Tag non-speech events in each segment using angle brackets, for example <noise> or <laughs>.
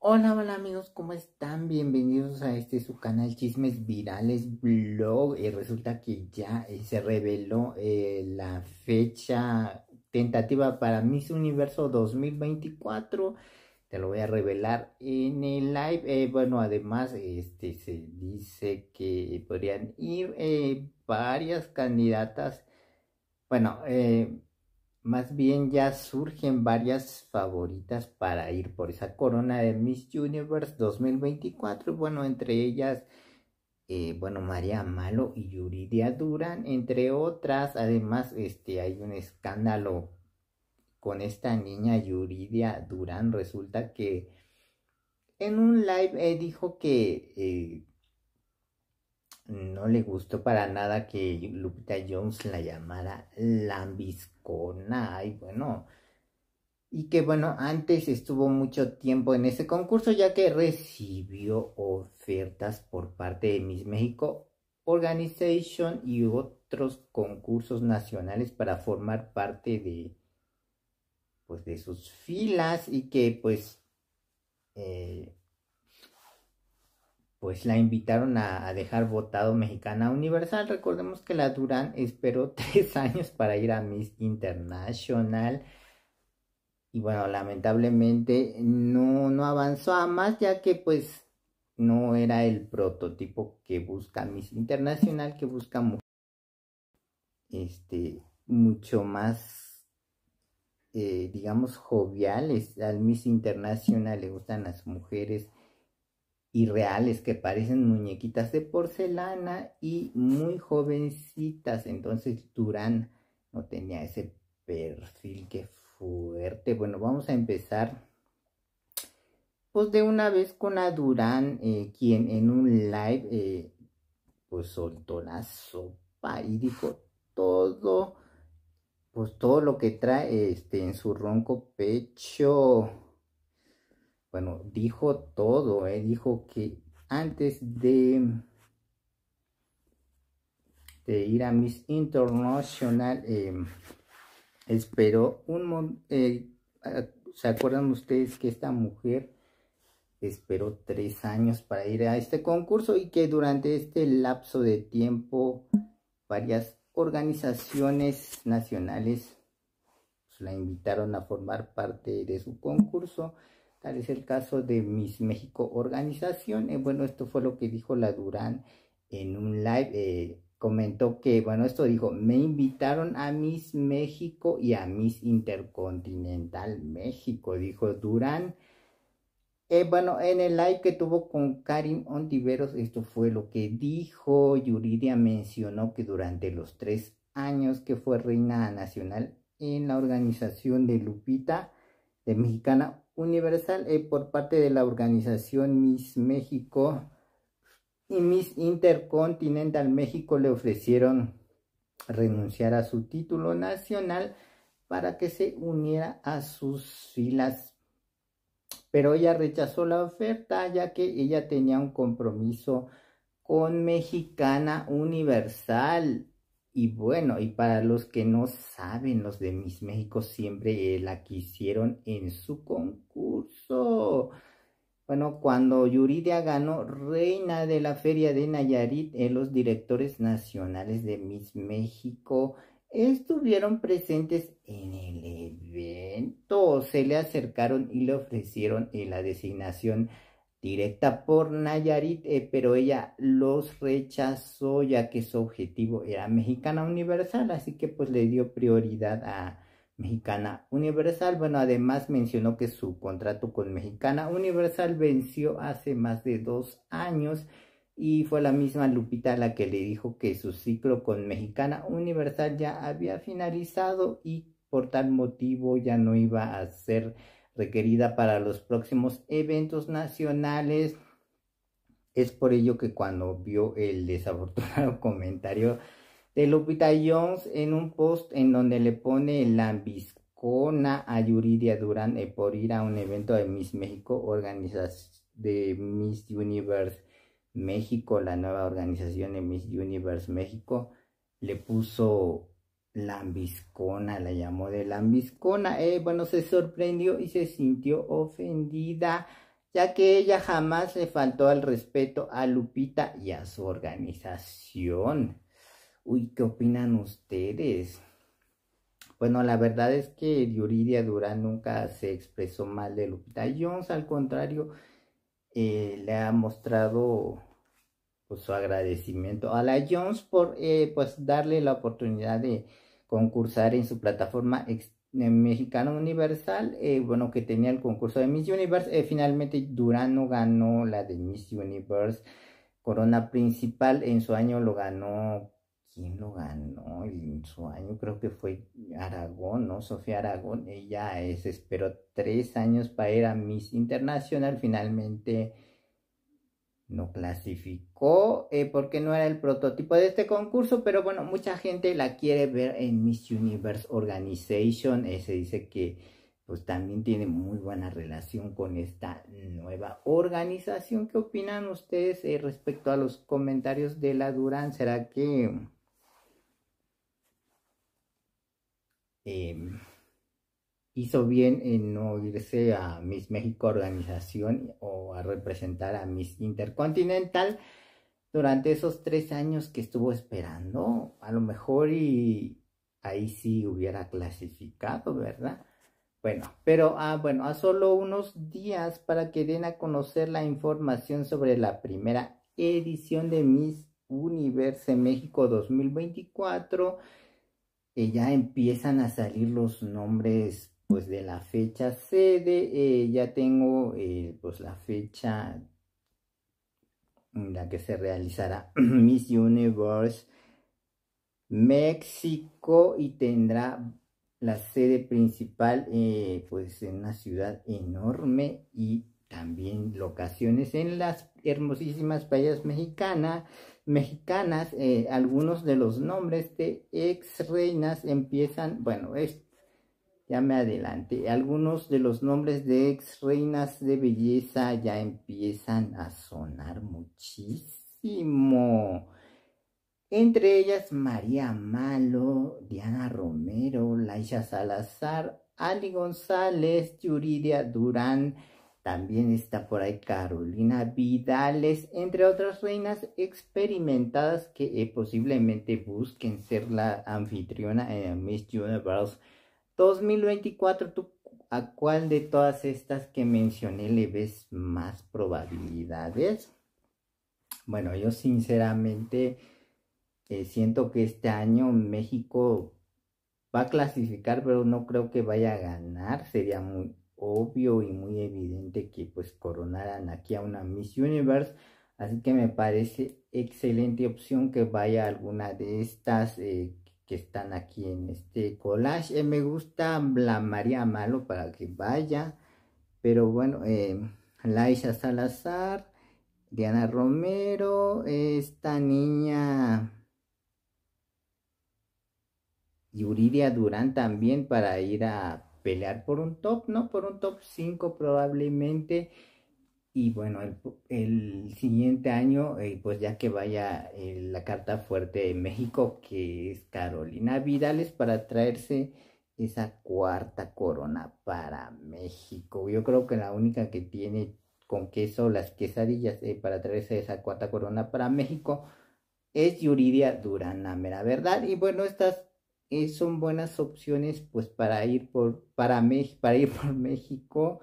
Hola, hola amigos, ¿cómo están? Bienvenidos a este su canal Chismes Virales Blog. y eh, resulta que ya eh, se reveló eh, la fecha tentativa para Miss Universo 2024. Te lo voy a revelar en el live. bueno, además, este se dice que podrían ir varias candidatas. Bueno, eh más bien ya surgen varias favoritas para ir por esa corona de Miss Universe 2024. Bueno, entre ellas, eh, bueno, María Malo y Yuridia Durán, entre otras. Además, este, hay un escándalo con esta niña Yuridia Durán. Resulta que en un live eh, dijo que... Eh, no le gustó para nada que Lupita Jones la llamara Lambisco. Y bueno, y que bueno, antes estuvo mucho tiempo en ese concurso ya que recibió ofertas por parte de Miss México Organization y otros concursos nacionales para formar parte de pues de sus filas y que pues eh, pues la invitaron a, dejar votado Mexicana Universal. Recordemos que la Durán esperó <laughs> tres años para ir a Miss International. Y bueno, lamentablemente no, no avanzó a más, ya que pues no era el prototipo que busca Miss Internacional, que busca este, mucho más, eh, digamos, joviales. Al Miss Internacional le gustan las mujeres irreales que parecen muñequitas de porcelana y muy jovencitas. Entonces Durán no tenía ese perfil que fuerte. Bueno, vamos a empezar pues de una vez con a Durán, eh, quien en un live eh, pues soltó la sopa y dijo todo, pues todo lo que trae este, en su ronco pecho bueno, dijo todo, ¿eh? dijo que antes de, de ir a Miss International, eh, esperó un eh, ah, ¿Se acuerdan ustedes que esta mujer esperó tres años para ir a este concurso y que durante este lapso de tiempo varias organizaciones nacionales pues, la invitaron a formar parte de su concurso Tal es el caso de Miss México Organización. Eh, bueno, esto fue lo que dijo la Durán en un live. Eh, comentó que, bueno, esto dijo, me invitaron a Miss México y a Miss Intercontinental México, dijo Durán. Eh, bueno, en el live que tuvo con Karim Ontiveros, esto fue lo que dijo. Yuridia mencionó que durante los tres años que fue reina nacional en la organización de Lupita, de Mexicana Universal eh, por parte de la organización Miss México y Miss Intercontinental México le ofrecieron renunciar a su título nacional para que se uniera a sus filas. Pero ella rechazó la oferta ya que ella tenía un compromiso con Mexicana Universal. Y bueno, y para los que no saben, los de Miss México siempre eh, la quisieron en su concurso bueno, cuando Yuridia ganó reina de la feria de Nayarit, los directores nacionales de Miss México estuvieron presentes en el evento. Se le acercaron y le ofrecieron eh, la designación directa por Nayarit, eh, pero ella los rechazó ya que su objetivo era Mexicana Universal, así que pues le dio prioridad a, Mexicana Universal. Bueno, además mencionó que su contrato con Mexicana Universal venció hace más de dos años y fue la misma Lupita la que le dijo que su ciclo con Mexicana Universal ya había finalizado y por tal motivo ya no iba a ser requerida para los próximos eventos nacionales. Es por ello que cuando vio el desafortunado <laughs> comentario de Lupita Jones en un post en donde le pone lambiscona a Yuridia Durán eh, por ir a un evento de Miss México, organización de Miss Universe México, la nueva organización de Miss Universe México, le puso la lambiscona, la llamó de lambiscona. Eh, bueno, se sorprendió y se sintió ofendida, ya que ella jamás le faltó al respeto a Lupita y a su organización. Uy, ¿qué opinan ustedes? Bueno, la verdad es que Yuridia Durán nunca se expresó mal de Lupita Jones, al contrario, eh, le ha mostrado pues, su agradecimiento a la Jones por eh, pues, darle la oportunidad de concursar en su plataforma Mexicana Universal, eh, bueno, que tenía el concurso de Miss Universe, finalmente Durán no ganó la de Miss Universe, corona principal en su año lo ganó ¿Quién lo ganó en su año? Creo que fue Aragón, ¿no? Sofía Aragón. Ella se esperó tres años para ir a Miss Internacional. Finalmente no clasificó eh, porque no era el prototipo de este concurso, pero bueno, mucha gente la quiere ver en Miss Universe Organization. Eh, se dice que pues también tiene muy buena relación con esta nueva organización. ¿Qué opinan ustedes eh, respecto a los comentarios de la Durán? ¿Será que Em, hizo bien en no irse a Miss México Organización o a representar a Miss Intercontinental durante esos tres años que estuvo esperando. A lo mejor y ahí sí hubiera clasificado, ¿verdad? Bueno, pero ah, bueno, a solo unos días para que den a conocer la información sobre la primera edición de Miss Universe México 2024 ya empiezan a salir los nombres pues de la fecha sede, ya tengo eh, pues la fecha en la que se realizará <clears throat> Miss Universe México y tendrá la sede principal eh, pues en una ciudad enorme y también locaciones en las hermosísimas playas mexicanas mexicanas, eh, algunos de los nombres de ex reinas empiezan, bueno, es, ya me adelante, algunos de los nombres de ex reinas de belleza ya empiezan a sonar muchísimo. Entre ellas María Malo, Diana Romero, Laisha Salazar, Ali González, Yuridia Durán, también está por ahí Carolina Vidales, entre otras reinas experimentadas que eh, posiblemente busquen ser la anfitriona en Miss Universe 2024. ¿Tú a cuál de todas estas que mencioné le ves más probabilidades? Bueno, yo sinceramente eh, siento que este año México va a clasificar, pero no creo que vaya a ganar. Sería muy obvio y muy evidente que pues coronaran aquí a una Miss Universe. Así que me parece excelente opción que vaya alguna de estas eh, que están aquí en este collage. Eh, me gusta la María Malo para que vaya. Pero bueno, eh, Laisha Salazar, Diana Romero, esta niña... Yuridia Durán también para ir a pelear por un top, ¿no? Por un top 5 probablemente. Y bueno, el, siguiente año, eh, pues ya que vaya eh, la carta fuerte de México, que es Carolina Vidales, para traerse esa cuarta corona para México. Yo creo que la única que tiene con queso las quesadillas eh, para traerse esa cuarta corona para México es Yuridia Duranamera, ¿verdad? Y bueno, estas es eh, son buenas opciones pues para ir por, para, para ir por <laughs> México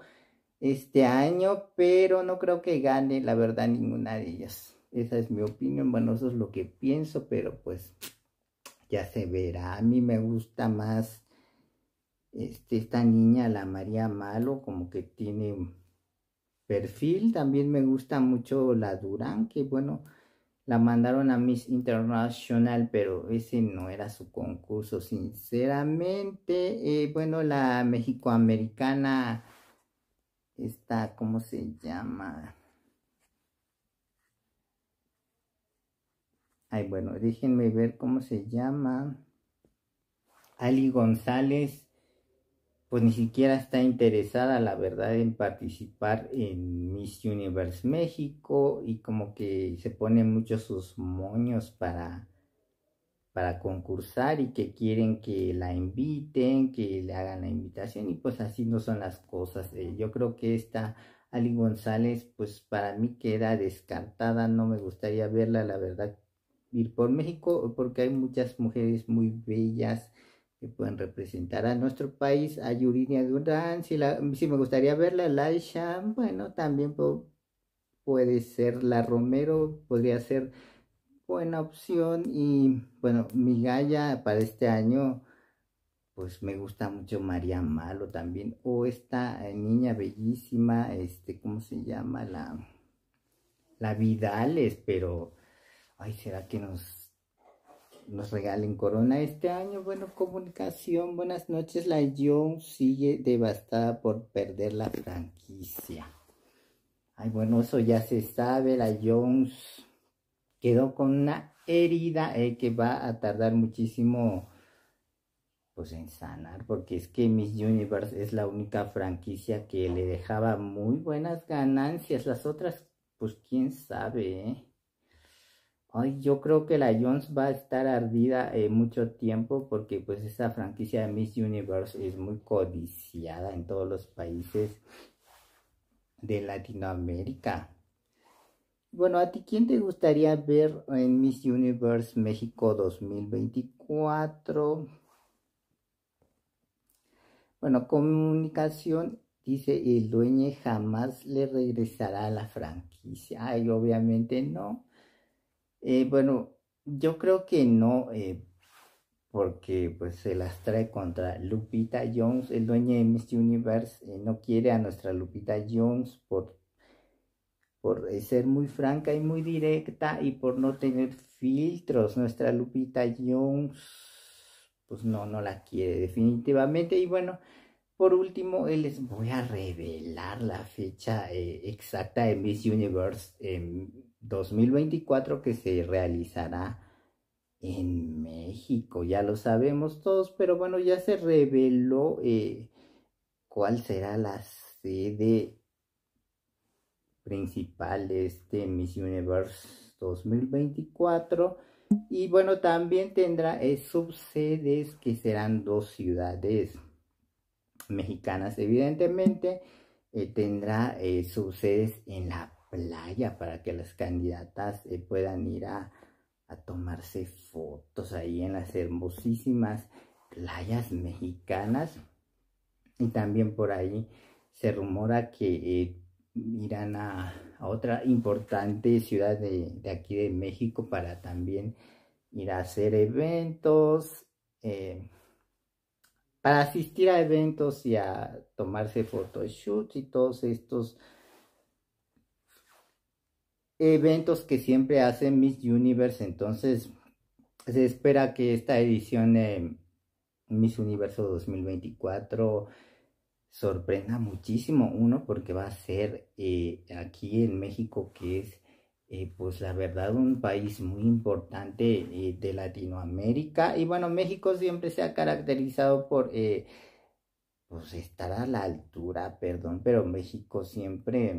este año, pero no creo que gane la verdad ninguna de ellas. Esa es mi opinión, bueno, eso es lo que pienso, pero pues ya se verá. A mí me gusta más este, esta niña, la María Malo, como que tiene perfil. También me gusta mucho la Durán, que bueno, la mandaron a Miss International, pero ese no era su concurso, sinceramente. Eh, bueno, la mexicoamericana, está, ¿cómo se llama? Ay, bueno, déjenme ver cómo se llama. Ali González pues ni siquiera está interesada, la verdad, en participar en Miss Universe México y como que se ponen muchos sus moños para, para concursar y que quieren que la inviten, que le hagan la invitación y pues así no son las cosas. Eh, yo creo que esta Ali González, pues para mí queda descartada, no me gustaría verla, la verdad, ir por México porque hay muchas mujeres muy bellas que pueden representar a nuestro país. A Yurinia Durán, si, la, me gustaría verla, Laisha, bueno, también puede ser la Romero, podría ser buena opción. Y bueno, mi gaya para este año, pues me gusta mucho María Malo también. O esta eh, niña bellísima, este, ¿cómo se llama? La, la Vidales, pero, ay, ¿será que nos nos regalen corona este año. Bueno, comunicación, buenas noches. La Jones sigue devastada por perder la franquicia. Ay, bueno, eso ya se sabe. La Jones quedó con una herida eh, que va a tardar muchísimo pues en sanar, porque es que Miss Universe es la única franquicia que le dejaba muy buenas ganancias. Las otras, pues quién sabe, ¿eh? yo creo que la Jones va a estar ardida eh, mucho tiempo porque pues esa franquicia de Miss Universe es muy codiciada en todos los países de Latinoamérica. Bueno, ¿a ti quién te gustaría ver en Miss Universe México 2024? Bueno, comunicación dice, el dueño jamás le regresará a la franquicia. Ay, obviamente no. Eh, bueno, yo creo que no, eh, porque pues se las trae contra Lupita Jones, el dueño de Miss Universe, eh, no quiere a nuestra Lupita Jones por, por eh, ser muy franca y muy directa y por no tener filtros. Nuestra Lupita Jones, pues no, no la quiere definitivamente. Y bueno, por último, les voy a revelar la fecha exacta de Miss Universe. Eh, 2024 que se realizará en México. Ya lo sabemos todos, pero bueno, ya se reveló eh, cuál será la sede principal de este Miss Universe 2024. Y bueno, también tendrá eh, subsedes que serán dos ciudades mexicanas, evidentemente. Eh, tendrá subsedes en La playa para que las candidatas eh, puedan ir a, tomarse fotos ahí en las hermosísimas playas mexicanas. Y también por ahí se rumora que eh, irán a, otra importante ciudad de, aquí de México para también ir a hacer eventos, eh, para asistir a eventos y a tomarse photoshoots y todos estos eventos que siempre hace Miss Universe, entonces se espera que esta edición de Miss Universo 2024 sorprenda muchísimo uno porque va a ser eh, aquí en México que es eh, pues la verdad un país muy importante eh, de Latinoamérica y bueno México siempre se ha caracterizado por pues estar a la altura perdón pero México siempre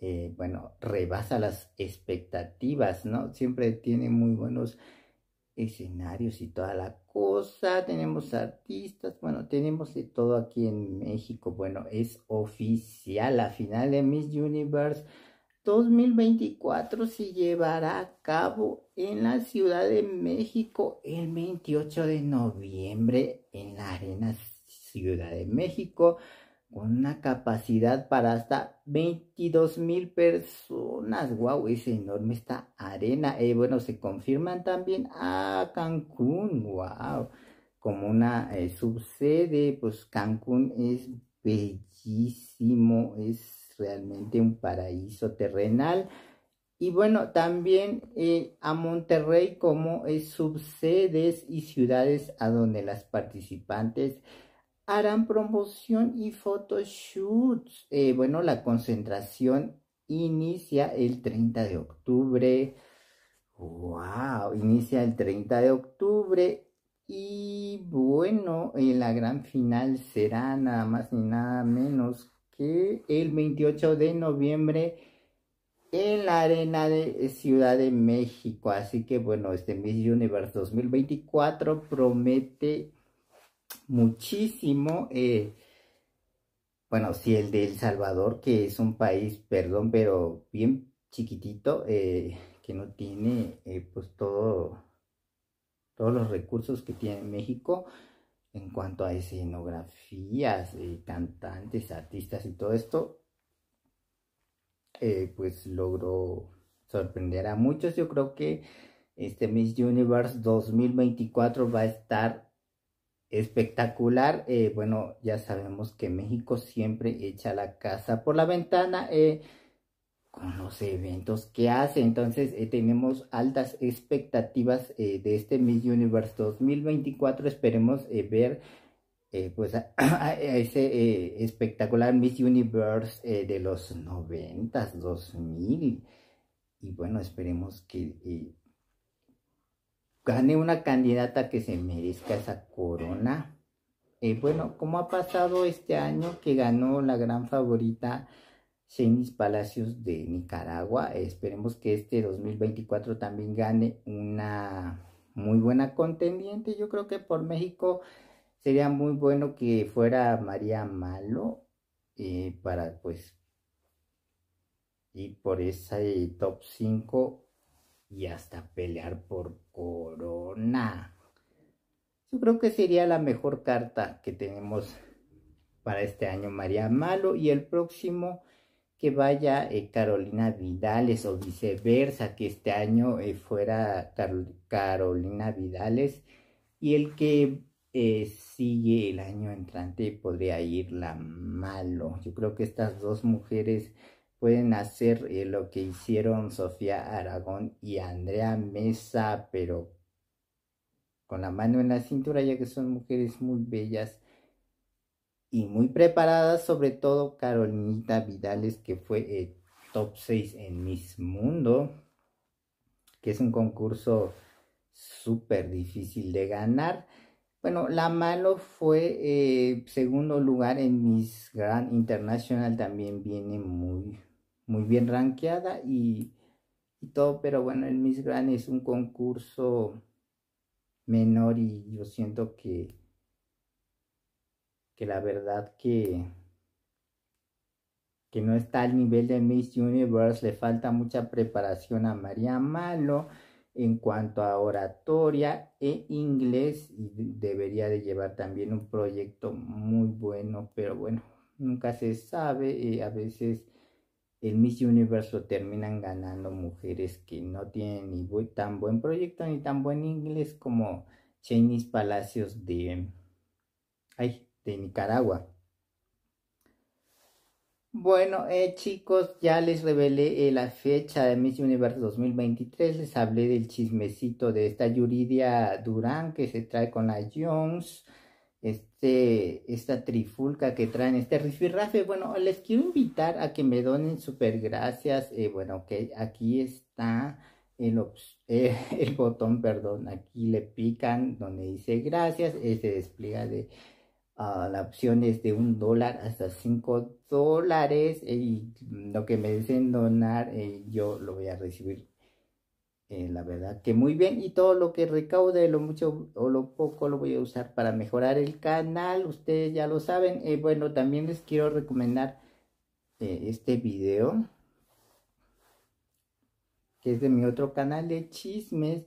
eh, bueno, rebasa las expectativas, ¿no? Siempre tiene muy buenos escenarios y toda la cosa, tenemos artistas, bueno, tenemos de todo aquí en México, bueno, es oficial, la final de Miss Universe 2024 se llevará a cabo en la Ciudad de México el 28 de noviembre en la Arena Ciudad de México una capacidad para hasta 22 mil personas. ¡Wow! Es enorme esta arena. Eh, bueno, se confirman también a Cancún. ¡Wow! Como una eh, subsede, pues Cancún es bellísimo, es realmente un paraíso terrenal. Y bueno, también eh, a Monterrey como subsedes y ciudades a donde las participantes harán promoción y photoshoots. Eh, bueno, la concentración inicia el 30 de octubre. ¡Wow! Inicia el 30 de octubre. Y bueno, en la gran final será nada más ni nada menos que el 28 de noviembre en la arena de Ciudad de México. Así que bueno, este Miss Universe 2024 promete muchísimo. Eh, bueno, si el de El Salvador, que es un país, perdón, pero bien chiquitito, eh, que no tiene eh, pues todo, todos los recursos que tiene México en cuanto a escenografías, cantantes, artistas y todo esto, pues logró sorprender a muchos. Yo creo que este Miss Universe 2024 va a estar espectacular. Eh, bueno, ya sabemos que México siempre echa la casa por la ventana eh, con los eventos que hace. Entonces eh, tenemos altas expectativas de este Miss Universe 2024. Esperemos ver pues a, <clears throat> ese espectacular Miss Universe de los 90, 2000. Y bueno, esperemos que gane una candidata que se merezca esa corona. Y eh, bueno, como ha pasado este año que ganó la gran favorita Shenis Palacios de Nicaragua, esperemos que este 2024 también gane una muy buena contendiente. Yo creo que por México sería muy bueno que fuera María Malo eh, para pues ir por ese top 5 y hasta pelear por corona. Yo creo que sería la mejor carta que tenemos para este año María Malo y el próximo que vaya eh, Carolina Vidales o viceversa, que este año eh, fuera Carolina Vidales y el que eh, sigue el año entrante podría ir la Malo. Yo creo que estas dos mujeres pueden hacer eh, lo que hicieron Sofía Aragón y Andrea Mesa, pero con la mano en la cintura, ya que son mujeres muy bellas y muy preparadas, sobre todo Carolina Vidales, que fue eh, top 6 en Miss Mundo, que es un concurso súper difícil de ganar. Bueno, la malo fue eh, segundo lugar en Miss Grand International, también viene muy, muy bien rankeada y, todo, pero bueno, el Miss Grand es un concurso menor y yo siento que, que la verdad que, que no está al nivel de Miss Universe, le falta mucha preparación a María Malo en cuanto a oratoria e inglés y debería de llevar también un proyecto muy bueno, pero bueno, nunca se sabe, y a veces el Miss Universo terminan ganando mujeres que no tienen ni tan buen proyecto ni tan buen inglés como Chinese Palacios de, ay, de Nicaragua. Bueno, eh, chicos, ya les revelé eh, la fecha de Miss Universe 2023. Les hablé del chismecito de esta Yuridia Durán que se trae con la Jones. Este, esta trifulca que traen, este rifirrafe. Bueno, les quiero invitar a que me donen super gracias. Eh, bueno, que aquí está el, eh, <laughs> el botón, perdón. Aquí le pican donde dice gracias. se despliega de Ah, la opción es de un dólar hasta cinco dólares y lo que me dicen donar eh, yo lo voy a recibir eh, la verdad que muy bien y todo lo que recaude lo mucho o lo poco lo voy a usar para mejorar el canal ustedes ya lo saben eh, bueno también les quiero recomendar este video que es de mi otro canal de chismes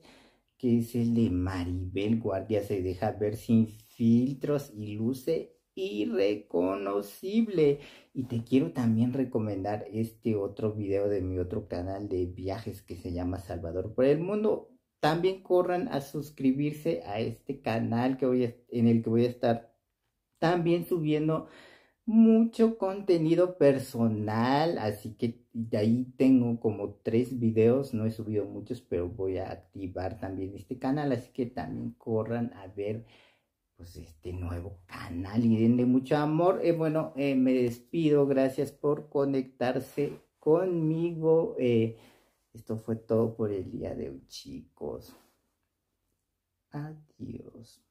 que es el de Maribel Guardia. Se deja ver sin filtros y luce irreconocible. Y te quiero también recomendar este otro video de mi otro canal de viajes que se llama Salvador por el Mundo. También corran a suscribirse a este canal que voy en el que voy a estar también subiendo mucho contenido personal, así que de ahí tengo como tres videos, no he subido muchos, pero voy a activar también este canal, así que también corran a ver pues este nuevo canal y denle mucho amor. Eh, bueno, eh, me despido, gracias por conectarse conmigo. Eh, esto fue todo por el día de hoy, chicos. Adiós.